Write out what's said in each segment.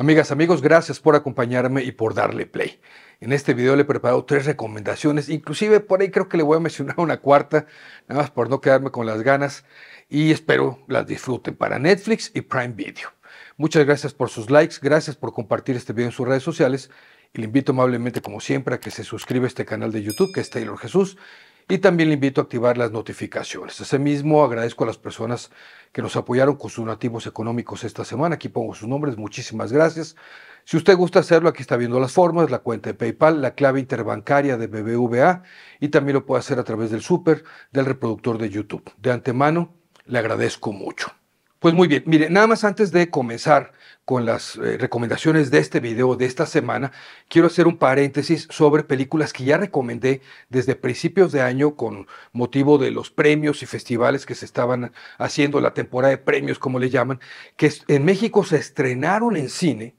Amigas, amigos, gracias por acompañarme y por darle play. En este video le he preparado tres recomendaciones, inclusive por ahí creo que le voy a mencionar una cuarta, nada más por no quedarme con las ganas y espero las disfruten para Netflix y Prime Video. Muchas gracias por sus likes, gracias por compartir este video en sus redes sociales y le invito amablemente como siempre a que se suscriba a este canal de YouTube que es Taylor Jesús y también le invito a activar las notificaciones. Asimismo, agradezco a las personas que nos apoyaron con sus nativos económicos esta semana. Aquí pongo sus nombres, muchísimas gracias. Si usted gusta hacerlo, aquí está viendo las formas, la cuenta de PayPal, la clave interbancaria de BBVA y también lo puede hacer a través del súper del reproductor de YouTube. De antemano, le agradezco mucho. Pues muy bien, mire, nada más antes de comenzar con las eh, recomendaciones de este video de esta semana, quiero hacer un paréntesis sobre películas que ya recomendé desde principios de año con motivo de los premios y festivales que se estaban haciendo, la temporada de premios como le llaman, que en México se estrenaron en cine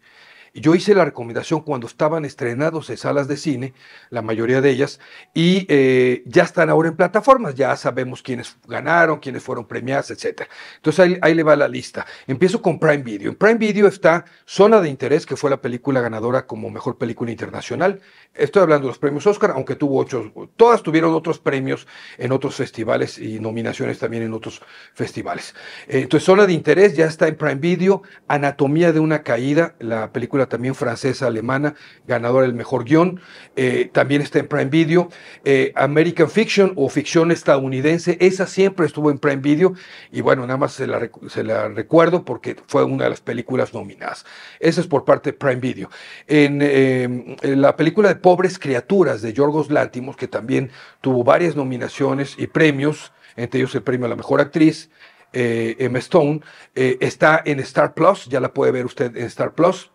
yo hice la recomendación cuando estaban estrenados en salas de cine, la mayoría de ellas, y eh, ya están ahora en plataformas, ya sabemos quiénes ganaron, quiénes fueron premiadas, etc. Entonces ahí, le va la lista. Empiezo con Prime Video. En Prime Video está Zona de Interés, que fue la película ganadora como mejor película internacional. Estoy hablando de los premios Oscar, aunque tuvo ocho, todas tuvieron otros premios en otros festivales y nominaciones también en otros festivales. Eh, entonces Zona de Interés ya está en Prime Video. Anatomía de una caída, la película también francesa, alemana, ganadora del mejor guión. Eh, también está en Prime Video. Eh, American Fiction o ficción estadounidense, esa siempre estuvo en Prime Video. Y bueno, nada más se la, recuerdo porque fue una de las películas nominadas. Esa es por parte de Prime Video. En, em, la película de Pobres Criaturas de Yorgos Látimos, que también tuvo varias nominaciones y premios, entre ellos el premio a la mejor actriz, eh, M. Stone, eh, está en Star Plus, ya la puede ver usted en Star Plus.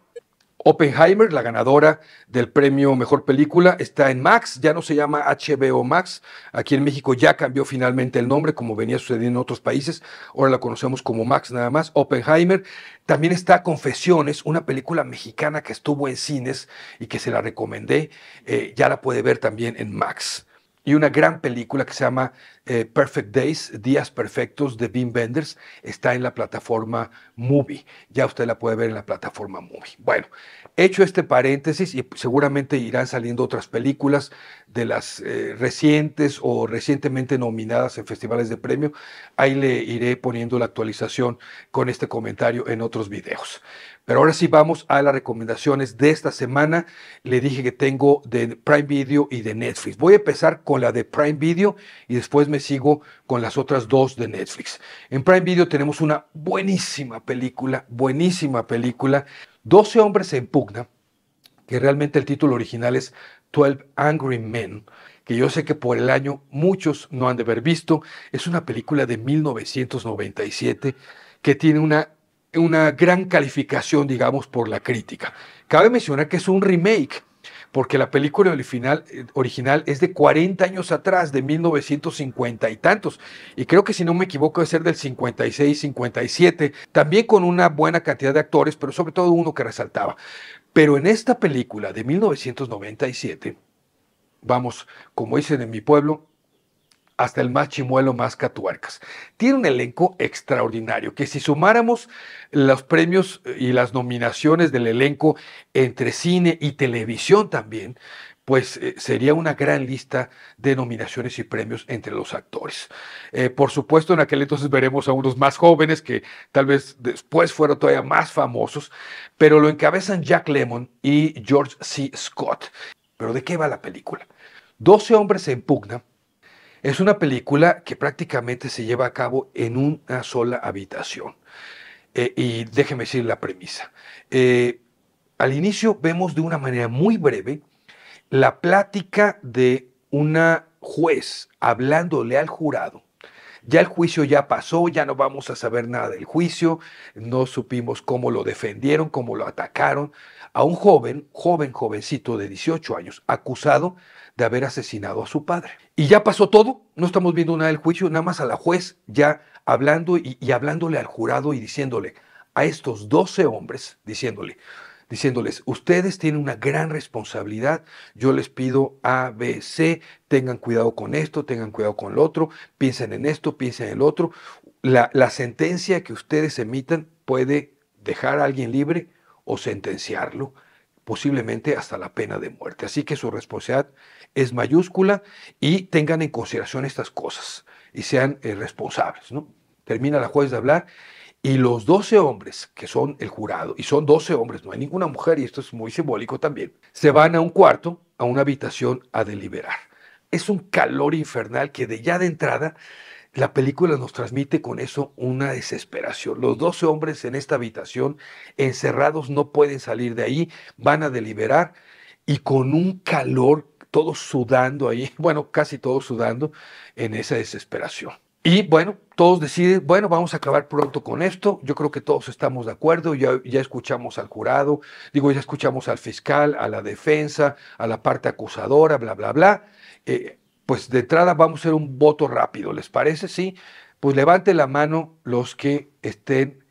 Oppenheimer, la ganadora del premio Mejor Película, está en Max, ya no se llama HBO Max, aquí en México ya cambió finalmente el nombre, como venía sucediendo en otros países, ahora la conocemos como Max nada más, Oppenheimer. También está Confesiones, una película mexicana que estuvo en cines y que se la recomendé, eh, ya la puede ver también en Max. Y una gran película que se llama eh, Perfect Days, Días Perfectos de Bean Benders, está en la plataforma Movie. Ya usted la puede ver en la plataforma Movie. Bueno, hecho este paréntesis, y seguramente irán saliendo otras películas de las eh, recientes o recientemente nominadas en festivales de premio, ahí le iré poniendo la actualización con este comentario en otros videos. Pero ahora sí vamos a las recomendaciones de esta semana. Le dije que tengo de Prime Video y de Netflix. Voy a empezar con la de Prime Video y después me sigo con las otras dos de Netflix. En Prime Video tenemos una buenísima película, buenísima película, 12 hombres en pugna, que realmente el título original es 12 Angry Men, que yo sé que por el año muchos no han de haber visto. Es una película de 1997 que tiene una, una gran calificación, digamos, por la crítica. Cabe mencionar que es un remake porque la película original, eh, es de 40 años atrás, de 1950 y tantos, y creo que si no me equivoco debe ser del 56, 57, también con una buena cantidad de actores, pero sobre todo uno que resaltaba. Pero en esta película de 1997, vamos, como dicen en mi pueblo, hasta el más chimuelo más catuarcas. Tiene un elenco extraordinario, que si sumáramos los premios eh, y las nominaciones del elenco entre cine y televisión también, pues eh, sería una gran lista de nominaciones y premios entre los actores. Eh, por supuesto, en aquel entonces veremos a unos más jóvenes que tal vez después fueron todavía más famosos, pero lo encabezan Jack Lemon y George C. Scott. Pero ¿de qué va la película? 12 hombres se pugna es una película que prácticamente se lleva a cabo en una sola habitación. Eh, y déjeme decir la premisa. Eh, al inicio vemos de una manera muy breve la plática de una juez hablándole al jurado. Ya el juicio ya pasó, ya no vamos a saber nada del juicio, no supimos cómo lo defendieron, cómo lo atacaron, a un joven, joven, jovencito de 18 años, acusado de haber asesinado a su padre. Y ya pasó todo, no estamos viendo nada del juicio, nada más a la juez ya hablando y, hablándole al jurado y diciéndole a estos 12 hombres, diciéndole, diciéndoles, ustedes tienen una gran responsabilidad, yo les pido A, B, C, tengan cuidado con esto, tengan cuidado con lo otro, piensen en esto, piensen en el otro. La, la sentencia que ustedes emitan puede dejar a alguien libre o sentenciarlo, posiblemente hasta la pena de muerte. Así que su responsabilidad es mayúscula y tengan en consideración estas cosas y sean eh, responsables. ¿no? Termina la juez de hablar y los 12 hombres, que son el jurado, y son 12 hombres, no hay ninguna mujer, y esto es muy simbólico también, se van a un cuarto, a una habitación a deliberar. Es un calor infernal que de ya de entrada la película nos transmite con eso una desesperación. Los 12 hombres en esta habitación, encerrados, no pueden salir de ahí, van a deliberar y con un calor todos sudando ahí, bueno, casi todos sudando en esa desesperación. Y bueno, todos deciden, bueno, vamos a acabar pronto con esto. Yo creo que todos estamos de acuerdo. Ya, ya, escuchamos al jurado, digo, ya escuchamos al fiscal, a la defensa, a la parte acusadora, bla, bla, bla. Eh, pues de entrada vamos a hacer un voto rápido, ¿les parece? Sí. Pues levante la mano los que estén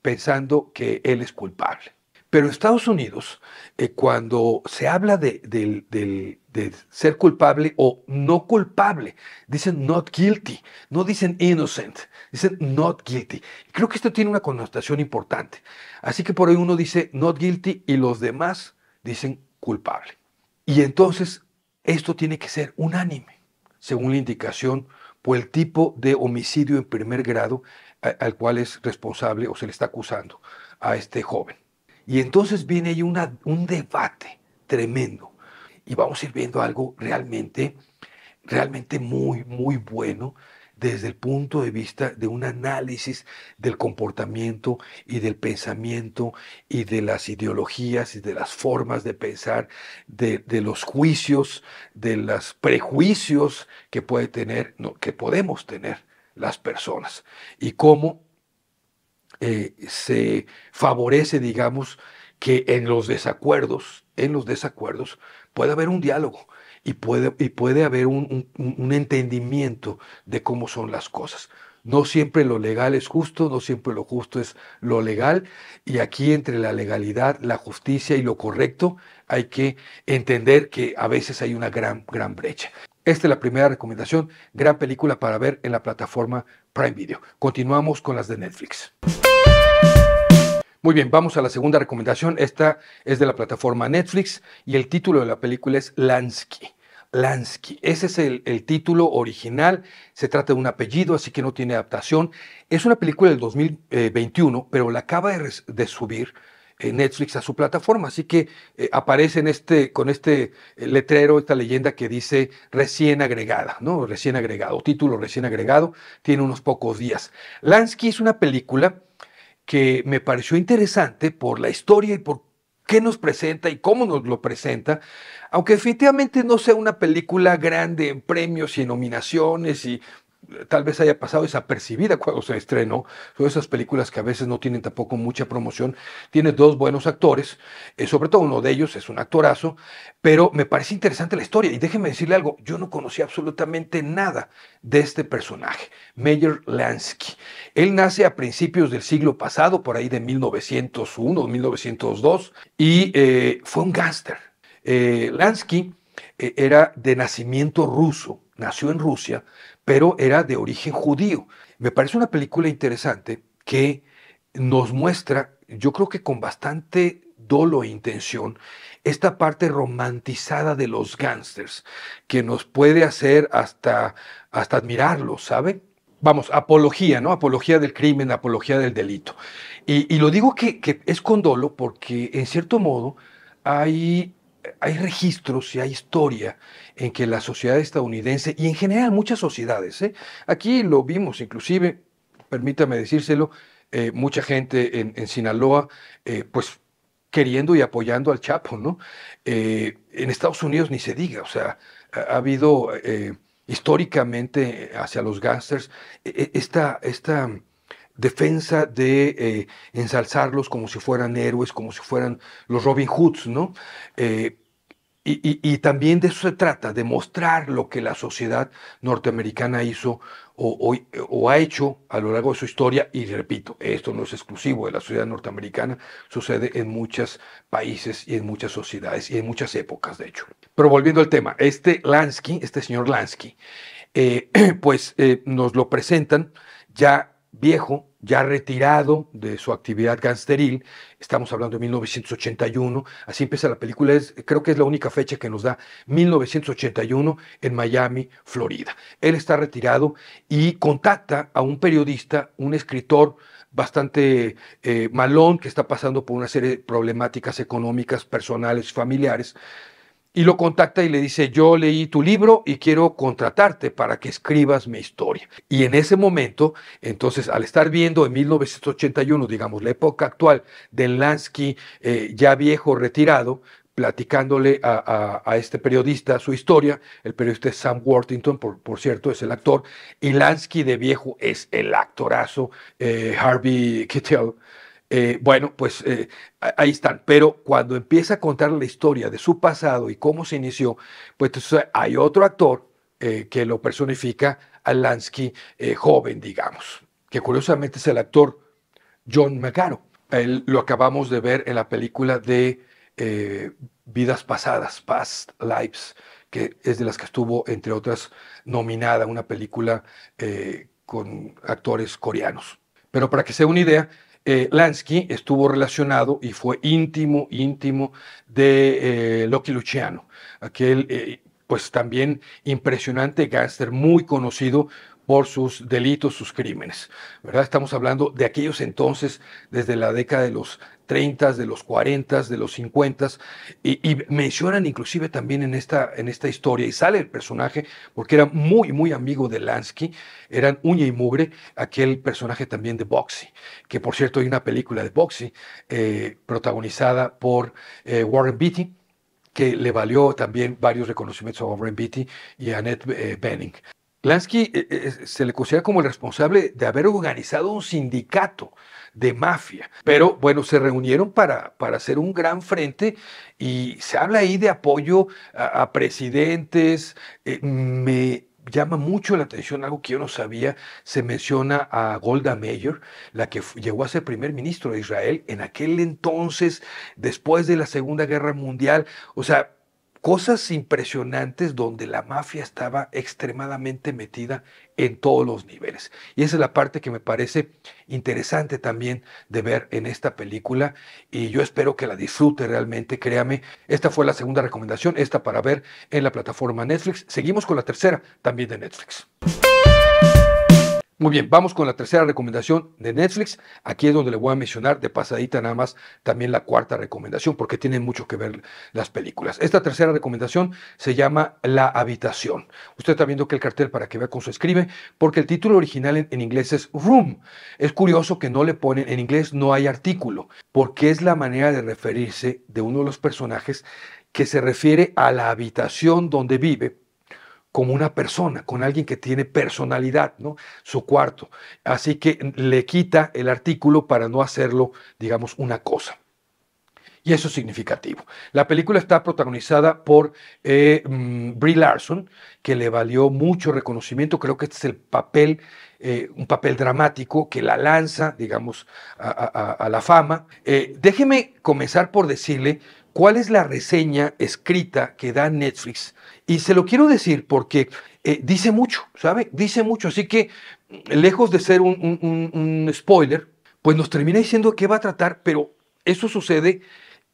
pensando que él es culpable. Pero Estados Unidos, eh, cuando se habla de, de, ser culpable o no culpable, dicen not guilty, no dicen innocent, dicen not guilty. Creo que esto tiene una connotación importante. Así que por ahí uno dice not guilty y los demás dicen culpable. Y entonces esto tiene que ser unánime, según la indicación por el tipo de homicidio en primer grado al cual es responsable o se le está acusando a este joven. Y entonces viene ahí un debate tremendo. Y vamos a ir viendo algo realmente, realmente muy, muy bueno desde el punto de vista de un análisis del comportamiento y del pensamiento y de las ideologías y de las formas de pensar, de, los juicios, de los prejuicios que puede tener, que podemos tener las personas y cómo eh, se favorece, digamos, que en los desacuerdos, en los desacuerdos, puede haber un diálogo y puede, y puede haber un, un entendimiento de cómo son las cosas. No siempre lo legal es justo, no siempre lo justo es lo legal. Y aquí entre la legalidad, la justicia y lo correcto hay que entender que a veces hay una gran, gran brecha. Esta es la primera recomendación, gran película para ver en la plataforma Prime Video. Continuamos con las de Netflix. Muy bien, vamos a la segunda recomendación. Esta es de la plataforma Netflix y el título de la película es Lansky. Lansky. Ese es el, título original. Se trata de un apellido, así que no tiene adaptación. Es una película del 2021, pero la acaba de, subir eh, Netflix a su plataforma. Así que eh, aparece en este, con este eh, letrero, esta leyenda que dice recién agregada, ¿no? Recién agregado, título recién agregado. Tiene unos pocos días. Lansky es una película que me pareció interesante por la historia y por qué nos presenta y cómo nos lo presenta, aunque efectivamente no sea una película grande en premios y en nominaciones y tal vez haya pasado desapercibida cuando se estrenó. Son esas películas que a veces no tienen tampoco mucha promoción. Tiene dos buenos actores, eh, sobre todo uno de ellos es un actorazo, pero me parece interesante la historia. Y déjeme decirle algo, yo no conocía absolutamente nada de este personaje, Meyer Lansky. Él nace a principios del siglo pasado, por ahí de 1901, 1902, y eh, fue un gángster. Eh, Lansky eh, era de nacimiento ruso, nació en Rusia, pero era de origen judío. Me parece una película interesante que nos muestra, yo creo que con bastante dolo e intención, esta parte romantizada de los gángsters, que nos puede hacer hasta, hasta admirarlos, ¿sabe? Vamos, apología, ¿no? Apología del crimen, apología del delito. Y, lo digo que, que es con dolo porque, en cierto modo, hay hay registros y hay historia en que la sociedad estadounidense y en general muchas sociedades, ¿eh? aquí lo vimos inclusive, permítame decírselo, eh, mucha gente en, Sinaloa, eh, pues queriendo y apoyando al Chapo, ¿no? en Estados Unidos ni se diga, o sea, ha, habido históricamente hacia los gángsters e, e, esta, esta defensa de eh, ensalzarlos como si fueran héroes, como si fueran los Robin Hoods, ¿no? Eh, y, también de eso se trata, de mostrar lo que la sociedad norteamericana hizo o, ha hecho a lo largo de su historia. Y repito, esto no es exclusivo de la sociedad norteamericana, sucede en muchos países y en muchas sociedades y en muchas épocas, de hecho. Pero volviendo al tema, este Lansky, este señor Lansky, eh, pues nos lo presentan ya viejo, ya retirado de su actividad gangsteril, estamos hablando de 1981, así empieza la película, es, creo que es la única fecha que nos da 1981 en Miami, Florida. Él está retirado y contacta a un periodista, un escritor bastante eh, malón que está pasando por una serie de problemáticas económicas, personales, familiares, y lo contacta y le dice, yo leí tu libro y quiero contratarte para que escribas mi historia. Y en ese momento, entonces, al estar viendo en 1981, digamos, la época actual de Lansky, eh, ya viejo, retirado, platicándole a, este periodista su historia, el periodista es Sam Worthington, por, cierto, es el actor, y Lansky de viejo es el actorazo eh, Harvey Keitel. Eh, bueno, pues eh, ahí están. Pero cuando empieza a contar la historia de su pasado y cómo se inició, pues hay otro actor eh, que lo personifica a Lansky joven, digamos, que curiosamente es el actor John McCaro. lo acabamos de ver en la película de Vidas Pasadas, Past Lives, que es de las que estuvo, entre otras, nominada una película con actores coreanos. Pero para que sea una idea, eh, Lansky estuvo relacionado y fue íntimo, íntimo de eh, Loki Luciano, aquel eh, pues también impresionante gánster, muy conocido por sus delitos, sus crímenes. ¿verdad? Estamos hablando de aquellos entonces, desde la década de los 30, de los 40, de los 50, y, y, mencionan inclusive también en esta, en esta historia, y sale el personaje, porque era muy, muy amigo de Lansky, eran uña y mugre, aquel personaje también de Boxy, que por cierto hay una película de Boxy eh, protagonizada por eh, Warren Beatty, que le valió también varios reconocimientos a Warren Beatty y a Annette eh, Bening. Benning. Lansky eh, eh, se le considera como el responsable de haber organizado un sindicato de mafia. Pero bueno, se reunieron para, para hacer un gran frente y se habla ahí de apoyo a, presidentes. Eh, me llama mucho la atención algo que yo no sabía. Se menciona a Golda Meir, la que llegó a ser primer ministro de Israel en aquel entonces, después de la Segunda Guerra Mundial. O sea, cosas impresionantes donde la mafia estaba extremadamente metida en todos los niveles. Y esa es la parte que me parece interesante también de ver en esta película y yo espero que la disfrute realmente, créame. Esta fue la segunda recomendación, esta para ver en la plataforma Netflix. Seguimos con la tercera, también de Netflix. Muy bien, vamos con la tercera recomendación de Netflix. Aquí es donde le voy a mencionar de pasadita nada más también la cuarta recomendación, porque tienen mucho que ver las películas. Esta tercera recomendación se llama La habitación. Usted está viendo que el cartel para que vea cómo se escribe, porque el título original en inglés es Room. Es curioso que no le ponen, en inglés no hay artículo, porque es la manera de referirse de uno de los personajes que se refiere a la habitación donde vive como una persona, con alguien que tiene personalidad, ¿no? Su cuarto. Así que le quita el artículo para no hacerlo, digamos, una cosa. Y eso es significativo. La película está protagonizada por eh, mm, Brie Larson, que le valió mucho reconocimiento. Creo que este es el papel, eh, un papel dramático que la lanza, digamos, a, la fama. Eh, déjeme comenzar por decirle cuál es la reseña escrita que da Netflix. Y se lo quiero decir porque eh, dice mucho, ¿sabe? Dice mucho. Así que, lejos de ser un, un, spoiler, pues nos termina diciendo qué va a tratar, pero eso sucede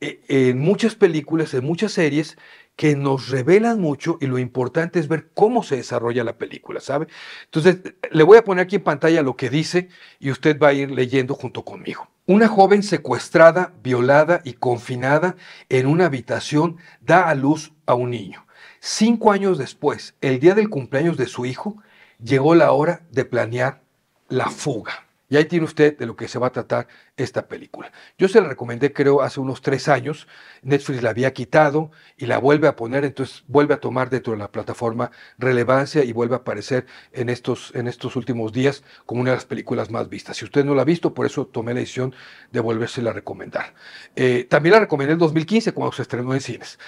eh, en muchas películas, en muchas series, que nos revelan mucho y lo importante es ver cómo se desarrolla la película, ¿sabe? Entonces, le voy a poner aquí en pantalla lo que dice y usted va a ir leyendo junto conmigo. Una joven secuestrada, violada y confinada en una habitación da a luz a un niño. Cinco años después, el día del cumpleaños de su hijo, llegó la hora de planear la fuga. Y ahí tiene usted de lo que se va a tratar esta película. Yo se la recomendé, creo, hace unos tres años. Netflix la había quitado y la vuelve a poner, entonces vuelve a tomar dentro de la plataforma relevancia y vuelve a aparecer en estos, en estos últimos días como una de las películas más vistas. Si usted no la ha visto, por eso tomé la decisión de volvérsela a recomendar. Eh, también la recomendé en 2015 cuando se estrenó en cines.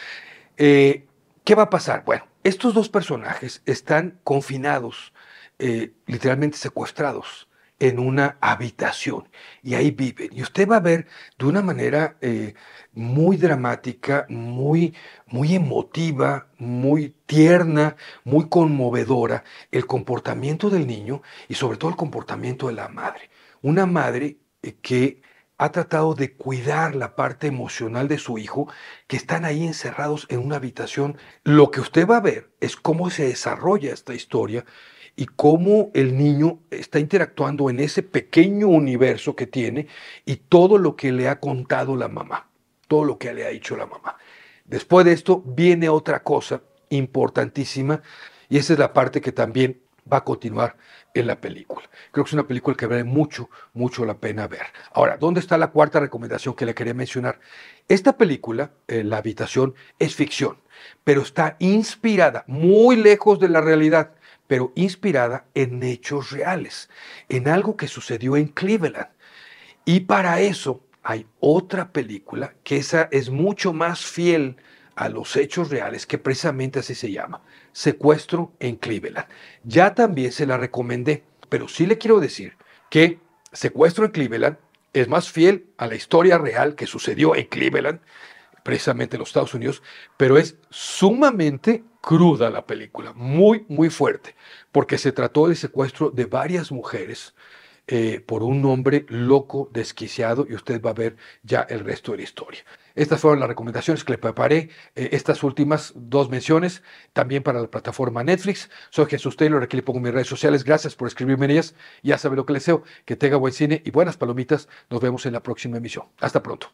Eh, ¿Qué va a pasar? Bueno, estos dos personajes están confinados, eh, literalmente secuestrados en una habitación y ahí viven. Y usted va a ver de una manera eh, muy dramática, muy, muy emotiva, muy tierna, muy conmovedora el comportamiento del niño y sobre todo el comportamiento de la madre. Una madre eh, que ha tratado de cuidar la parte emocional de su hijo, que están ahí encerrados en una habitación. Lo que usted va a ver es cómo se desarrolla esta historia y cómo el niño está interactuando en ese pequeño universo que tiene y todo lo que le ha contado la mamá, todo lo que le ha dicho la mamá. Después de esto viene otra cosa importantísima y esa es la parte que también va a continuar en la película. Creo que es una película que vale mucho, mucho la pena ver. Ahora, ¿dónde está la cuarta recomendación que le quería mencionar? Esta película, eh, La habitación, es ficción, pero está inspirada muy lejos de la realidad pero inspirada en hechos reales, en algo que sucedió en Cleveland. Y para eso hay otra película que esa es mucho más fiel a los hechos reales, que precisamente así se llama, Secuestro en Cleveland. Ya también se la recomendé, pero sí le quiero decir que Secuestro en Cleveland es más fiel a la historia real que sucedió en Cleveland precisamente en los Estados Unidos, pero es sumamente cruda la película, muy, muy fuerte, porque se trató del secuestro de varias mujeres eh, por un hombre loco, desquiciado, y usted va a ver ya el resto de la historia. Estas fueron las recomendaciones que le preparé, eh, estas últimas dos menciones, también para la plataforma Netflix. Soy Jesús Taylor, aquí le pongo mis redes sociales. Gracias por escribirme en ellas. Ya sabe lo que les deseo, que tenga buen cine y buenas palomitas. Nos vemos en la próxima emisión. Hasta pronto.